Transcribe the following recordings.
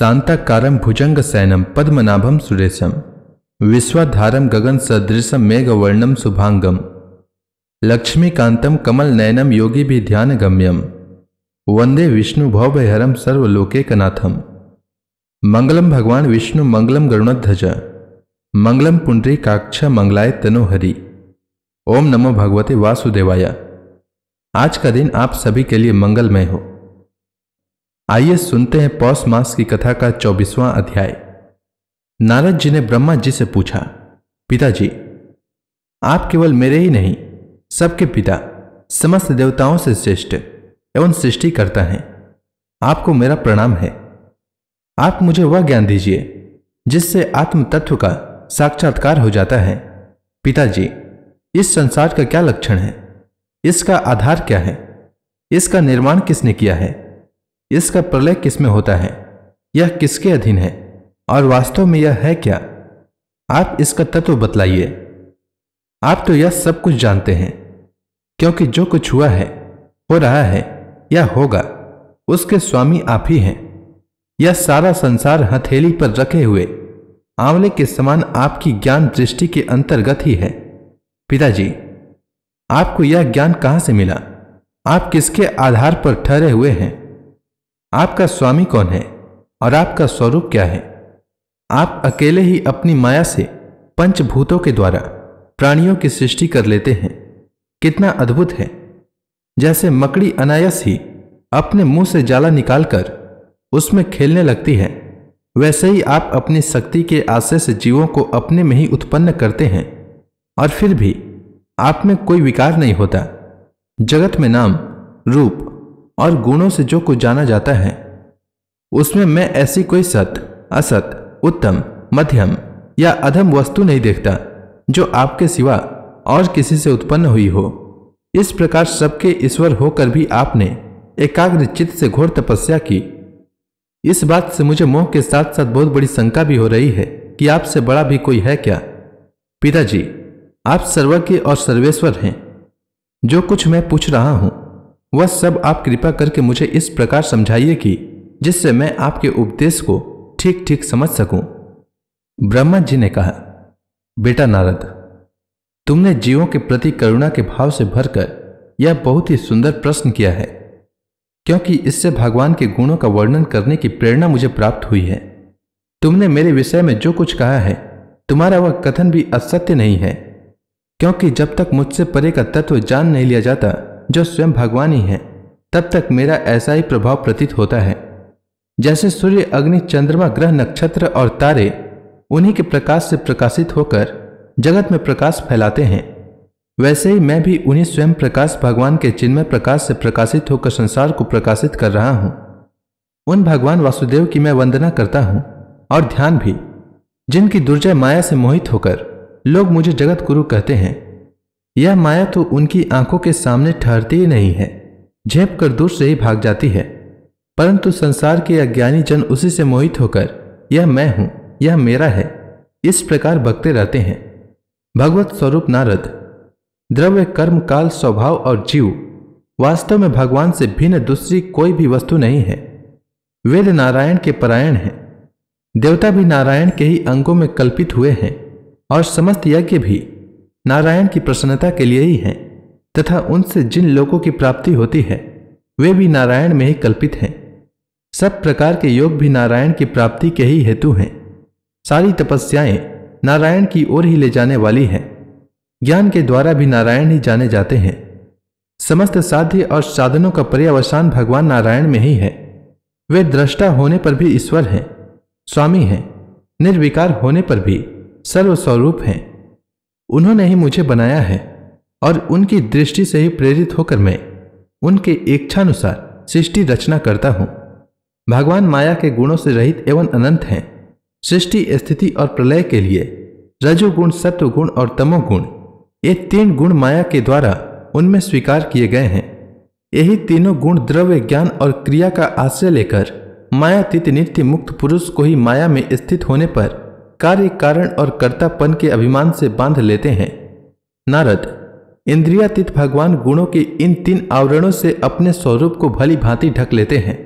शांताकारं शुभांगम लक्ष्मीकांतम कमल नयनम योगी भी ध्यान गम्यम वंदे विष्णु वन्दे सर्वलोकेकनाथम मंगलम भगवान विष्णु मंगलम गरुणध्वज पुण्डरी काक्ष मंगलाय तनोहरि ओम नमो भगवते वासुदेवाय आज का दिन आप सभी के लिए मंगलमय हो आइए सुनते हैं पौष मास की कथा का चौबीसवां अध्याय नारद जी ने ब्रह्मा जी से पूछा पिताजी आप केवल मेरे ही नहीं सबके पिता समस्त देवताओं से श्रेष्ठ एवं सृष्टि करता है आपको मेरा प्रणाम है आप मुझे वह ज्ञान दीजिए जिससे आत्म तत्व का साक्षात्कार हो जाता है पिताजी इस संसार का क्या लक्षण है इसका आधार क्या है इसका निर्माण किसने किया है इसका प्रलय किसमें होता है यह किसके अधीन है और वास्तव में यह है क्या आप इसका तत्व बतलाइए आप तो यह सब कुछ जानते हैं क्योंकि जो कुछ हुआ है हो रहा है या होगा उसके स्वामी आप ही हैं यह सारा संसार हथेली पर रखे हुए आंवले के समान आपकी ज्ञान दृष्टि के अंतर्गत ही है पिताजी आपको यह ज्ञान कहां से मिला आप किसके आधार पर ठहरे हुए हैं आपका स्वामी कौन है और आपका स्वरूप क्या है आप अकेले ही अपनी माया से पंचभूतों के द्वारा प्राणियों की सृष्टि कर लेते हैं कितना अद्भुत है जैसे मकड़ी अनायस ही अपने मुंह से जाला निकालकर उसमें खेलने लगती है वैसे ही आप अपनी शक्ति के आशय से जीवों को अपने में ही उत्पन्न करते हैं और फिर भी आप में कोई विकार नहीं होता जगत में नाम रूप और गुणों से जो कुछ जाना जाता है उसमें मैं ऐसी कोई सत असत उत्तम मध्यम या अधम वस्तु नहीं देखता जो आपके सिवा और किसी से उत्पन्न हुई हो इस प्रकार सबके ईश्वर होकर भी आपने एकाग्र चित्त से घोर तपस्या की इस बात से मुझे मोह के साथ साथ बहुत बड़ी शंका भी हो रही है कि आपसे बड़ा भी कोई है क्या पिताजी आप सर्वज्ञ और सर्वेश्वर हैं जो कुछ मैं पूछ रहा हूं वह सब आप कृपा करके मुझे इस प्रकार समझाइए कि जिससे मैं आपके उपदेश को ठीक ठीक समझ सकूं। ब्रह्मा जी ने कहा बेटा नारद तुमने जीवों के प्रति करुणा के भाव से भरकर यह बहुत ही सुंदर प्रश्न किया है क्योंकि इससे भगवान के गुणों का वर्णन करने की प्रेरणा मुझे प्राप्त हुई है तुमने मेरे विषय में जो कुछ कहा है तुम्हारा वह कथन भी असत्य नहीं है क्योंकि जब तक मुझसे परे का तत्व जान नहीं लिया जाता जो स्वयं भगवान ही है तब तक मेरा ऐसा ही प्रभाव प्रतीत होता है जैसे सूर्य अग्नि चंद्रमा ग्रह नक्षत्र और तारे उन्हीं के प्रकाश से प्रकाशित होकर जगत में प्रकाश फैलाते हैं वैसे ही मैं भी उन्हीं स्वयं प्रकाश भगवान के में प्रकाश से प्रकाशित होकर संसार को प्रकाशित कर रहा हूँ उन भगवान वासुदेव की मैं वंदना करता हूँ और ध्यान भी जिनकी दुर्जय माया से मोहित होकर लोग मुझे जगत गुरु कहते हैं यह माया तो उनकी आंखों के सामने ठहरती ही नहीं है झेप कर दूर से ही भाग जाती है परंतु संसार के अज्ञानी जन उसी से मोहित होकर यह मैं हूं यह मेरा है इस प्रकार भक्ते रहते हैं भगवत स्वरूप नारद द्रव्य कर्म काल स्वभाव और जीव वास्तव में भगवान से भिन्न दूसरी कोई भी वस्तु नहीं है वेद नारायण के परायण हैं देवता भी नारायण के ही अंगों में कल्पित हुए हैं और समस्त यज्ञ भी नारायण की प्रसन्नता के लिए ही हैं तथा उनसे जिन लोगों की प्राप्ति होती है वे भी नारायण में ही कल्पित हैं सब प्रकार के योग भी नारायण की प्राप्ति के ही हेतु हैं सारी तपस्याएं नारायण की ओर ही ले जाने वाली हैं ज्ञान के द्वारा भी नारायण ही जाने जाते हैं समस्त साध्य और साधनों का पर्यावसान भगवान नारायण में ही है वे दृष्टा होने पर भी ईश्वर हैं स्वामी हैं निर्विकार होने पर भी सर्वस्वरूप हैं उन्होंने ही मुझे बनाया है और उनकी दृष्टि से ही प्रेरित होकर मैं उनके इच्छानुसार सृष्टि रचना करता हूँ भगवान माया के गुणों से रहित एवं अनंत हैं सृष्टि स्थिति और प्रलय के लिए रजोगुण सत्व गुण और तमोगुण ये तीन गुण माया के द्वारा उनमें स्वीकार किए गए हैं यही तीनों गुण द्रव्य ज्ञान और क्रिया का आश्रय लेकर माया तीत नित्य मुक्त पुरुष को ही माया में स्थित होने पर कार्य कारण और कर्तापन के अभिमान से बांध लेते हैं नारद इंद्रियातीत भगवान गुणों के इन तीन आवरणों से अपने स्वरूप को भली भांति ढक लेते हैं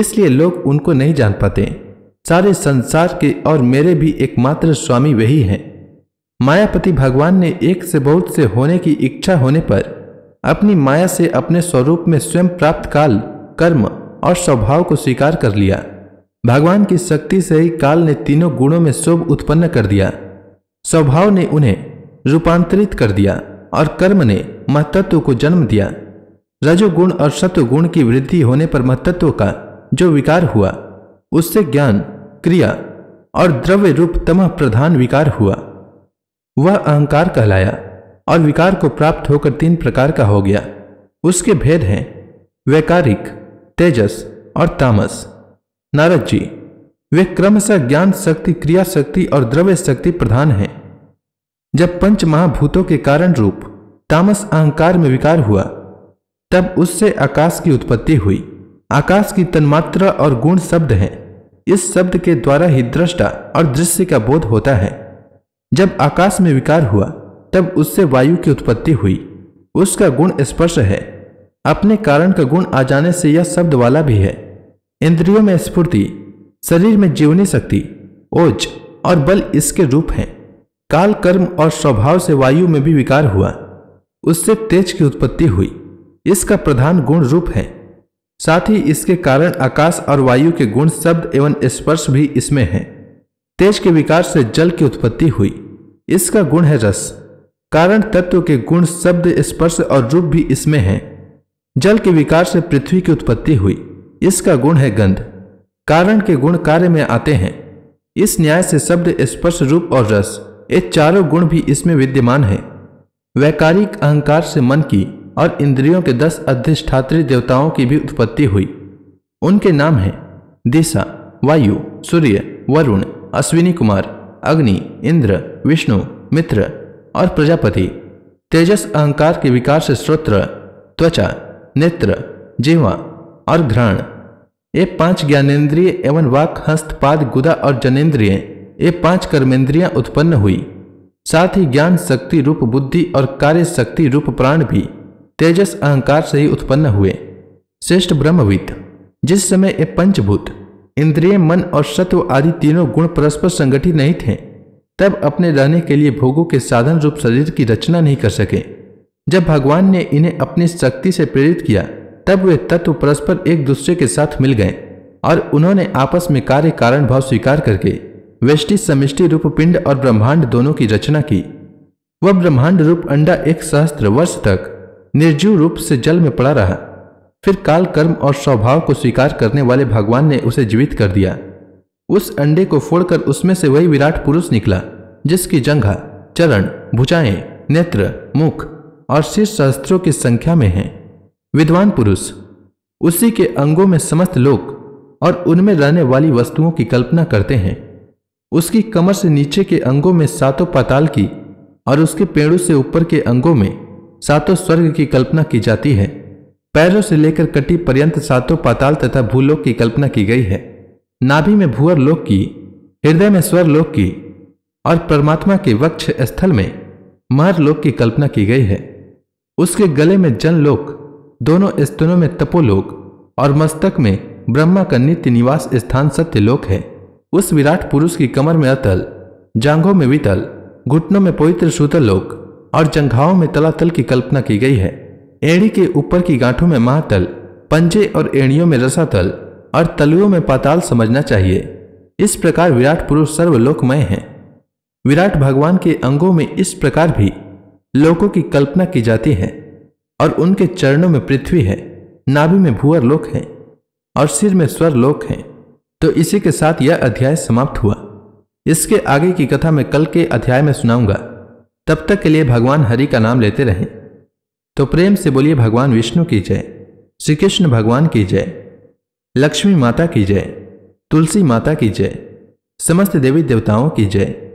इसलिए लोग उनको नहीं जान पाते सारे संसार के और मेरे भी एकमात्र स्वामी वही हैं मायापति भगवान ने एक से बहुत से होने की इच्छा होने पर अपनी माया से अपने स्वरूप में स्वयं प्राप्त काल कर्म और स्वभाव को स्वीकार कर लिया भगवान की शक्ति से ही काल ने तीनों गुणों में शोभ उत्पन्न कर दिया स्वभाव ने उन्हें रूपांतरित कर दिया और कर्म ने महतत्व को जन्म दिया रजोगुण और सत्वगुण की वृद्धि होने पर महतत्व का जो विकार हुआ उससे ज्ञान क्रिया और द्रव्य रूप तमह प्रधान विकार हुआ वह अहंकार कहलाया और विकार को प्राप्त होकर तीन प्रकार का हो गया उसके भेद हैं वैकारिक तेजस और तामस नारद जी वे क्रमशः ज्ञान शक्ति क्रिया शक्ति और द्रव्य शक्ति प्रधान हैं जब पंच महाभूतों के कारण रूप तामस अहंकार में विकार हुआ तब उससे आकाश की उत्पत्ति हुई आकाश की तन्मात्रा और गुण शब्द हैं इस शब्द के द्वारा ही दृष्टा और दृश्य का बोध होता है जब आकाश में विकार हुआ तब उससे वायु की उत्पत्ति हुई उसका गुण स्पर्श है अपने कारण का गुण आ जाने से यह शब्द वाला भी है इंद्रियों में स्फूर्ति शरीर में जीवनी शक्ति ओज और बल इसके रूप हैं काल कर्म और स्वभाव से वायु में भी विकार हुआ उससे तेज की उत्पत्ति हुई इसका प्रधान गुण रूप है साथ ही इसके कारण आकाश और वायु के गुण शब्द एवं स्पर्श भी इसमें हैं तेज के विकार से जल की उत्पत्ति हुई इसका गुण है रस कारण तत्व के गुण शब्द स्पर्श और रूप भी इसमें हैं जल के विकार से पृथ्वी की उत्पत्ति हुई इसका गुण है गंध कारण के गुण कार्य में आते हैं इस न्याय से शब्द स्पर्श रूप और रस ये चारों गुण भी इसमें विद्यमान है वैकारिक अहंकार से मन की और इंद्रियों के दस अधिष्ठात्री देवताओं की भी उत्पत्ति हुई उनके नाम हैं दिशा वायु सूर्य वरुण अश्विनी कुमार अग्नि इंद्र विष्णु मित्र और प्रजापति तेजस अहंकार के विकार से श्रोत्र त्वचा नेत्र जीवा और घ्राण ये पांच ज्ञानेन्द्रिय एवं वाक हस्तपाद गुदा और जनेन्द्रिय ये पांच कर्मेंद्रियां उत्पन्न हुई साथ ही ज्ञान शक्ति रूप बुद्धि और कार्य शक्ति रूप प्राण भी तेजस अहंकार से ही उत्पन्न हुए श्रेष्ठ ब्रह्मविद जिस समय ये पंचभूत इंद्रिय मन और सत्व आदि तीनों गुण परस्पर संगठित नहीं थे तब अपने रहने के लिए भोगों के साधन रूप शरीर की रचना नहीं कर सके जब भगवान ने इन्हें अपनी शक्ति से प्रेरित किया तब वे तत्व परस्पर एक दूसरे के साथ मिल गए और उन्होंने आपस में कार्य कारण भाव स्वीकार करके वृष्टि समिष्टि रूप पिंड और ब्रह्मांड दोनों की रचना की वह ब्रह्मांड रूप अंडा एक सहस्त्र वर्ष तक निर्जीव रूप से जल में पड़ा रहा फिर काल कर्म और स्वभाव को स्वीकार करने वाले भगवान ने उसे जीवित कर दिया उस अंडे को फोड़कर उसमें से वही विराट पुरुष निकला जिसकी जंघा चरण भुजाएं, नेत्र मुख और शीर्ष सहस्त्रों की संख्या में हैं विद्वान पुरुष उसी के अंगों में समस्त लोक और उनमें रहने वाली वस्तुओं की कल्पना करते हैं उसकी कमर से नीचे के अंगों में सातों पाताल की और उसके पेड़ों से ऊपर के अंगों में सातों स्वर्ग की कल्पना की जाती है पैरों से लेकर कटी पर्यंत सातों पाताल तथा भूलोक की कल्पना की गई है नाभि में भूअर लोक की हृदय में स्वर लोक की और परमात्मा के वक्ष स्थल में महर लोक की कल्पना की गई है उसके गले में जन लोक दोनों स्तनों में तपोलोक और मस्तक में ब्रह्मा का नित्य निवास स्थान सत्यलोक है उस विराट पुरुष की कमर में अतल जांघों में वितल घुटनों में पवित्र सूतलोक और जंघाओं में तलातल की कल्पना की गई है एड़ी के ऊपर की गांठों में महातल पंजे और एड़ियों में रसातल और तलुओं में पाताल समझना चाहिए इस प्रकार विराट पुरुष सर्वलोकमय है विराट भगवान के अंगों में इस प्रकार भी लोकों की कल्पना की जाती है और उनके चरणों में पृथ्वी है नाभि में भूअर लोक है और सिर में स्वर लोक है तो इसी के साथ यह अध्याय समाप्त हुआ इसके आगे की कथा मैं कल के अध्याय में सुनाऊंगा तब तक के लिए भगवान हरि का नाम लेते रहें तो प्रेम से बोलिए भगवान विष्णु की जय श्री कृष्ण भगवान की जय लक्ष्मी माता की जय तुलसी माता की जय समस्त देवी देवताओं की जय